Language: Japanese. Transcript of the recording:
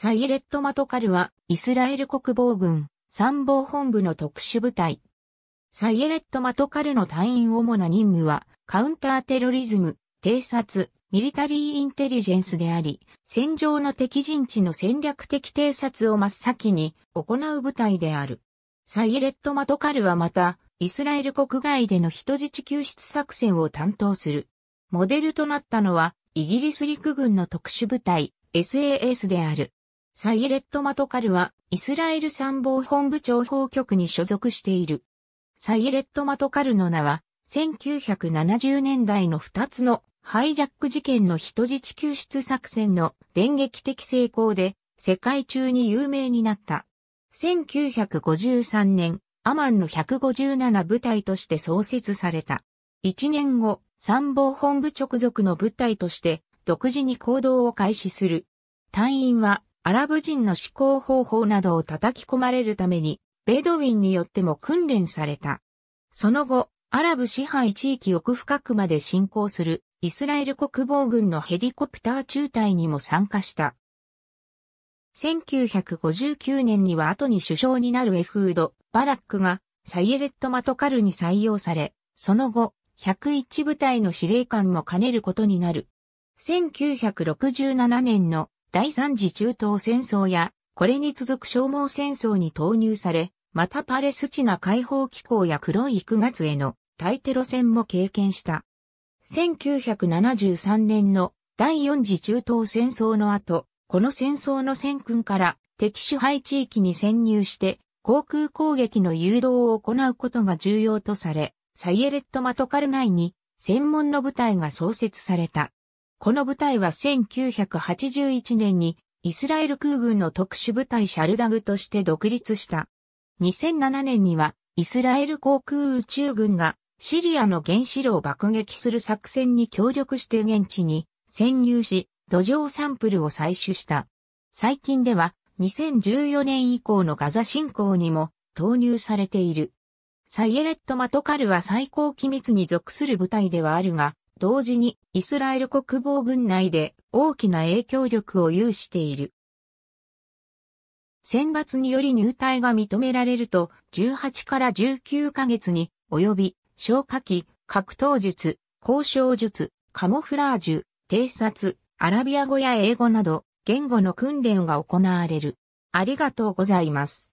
サイレット・マトカルは、イスラエル国防軍参謀本部の特殊部隊。サイエレット・マトカルの隊員主な任務は、カウンターテロリズム、偵察、ミリタリーインテリジェンスであり、戦場の敵陣地の戦略的偵察を真っ先に行う部隊である。サイエレット・マトカルはまた、イスラエル国外での人質救出作戦を担当する。モデルとなったのは、イギリス陸軍の特殊部隊、SAS である。サイレット・マトカルは、イスラエル参謀本部情報局に所属している。サイレット・マトカルの名は、1970年代の2つのハイジャック事件の人質救出作戦の電撃的成功で、世界中に有名になった。1953年、アマンの157部隊として創設された。1年後、参謀本部直属の部隊として、独自に行動を開始する。隊員は、アラブ人の思考方法などを叩き込まれるために、ベドウィンによっても訓練された。その後、アラブ支配地域奥深くまで侵攻するイスラエル国防軍のヘリコプター中隊にも参加した。1959年には後に首相になるエフード・バラックがサイエレット・マトカルに採用され、その後、101部隊の司令官も兼ねることになる。1967年の第三次中東戦争や、これに続く消耗戦争に投入され、またパレスチナ解放機構や黒い9月への対テロ戦も経験した。1973年の第4次中東戦争の後、この戦争の戦訓から敵支配地域に潜入して航空攻撃の誘導を行うことが重要とされ、サイエレットマトカル内に専門の部隊が創設された。この部隊は1981年にイスラエル空軍の特殊部隊シャルダグとして独立した。2007年にはイスラエル航空宇宙軍がシリアの原子炉を爆撃する作戦に協力して現地に潜入し土壌サンプルを採取した。最近では2014年以降のガザ侵攻にも投入されている。サイエレット・マトカルは最高機密に属する部隊ではあるが、同時にイスラエル国防軍内で大きな影響力を有している。選抜により入隊が認められると、18から19ヶ月に及び、消火器、格闘術、交渉術、カモフラージュ、偵察、アラビア語や英語など、言語の訓練が行われる。ありがとうございます。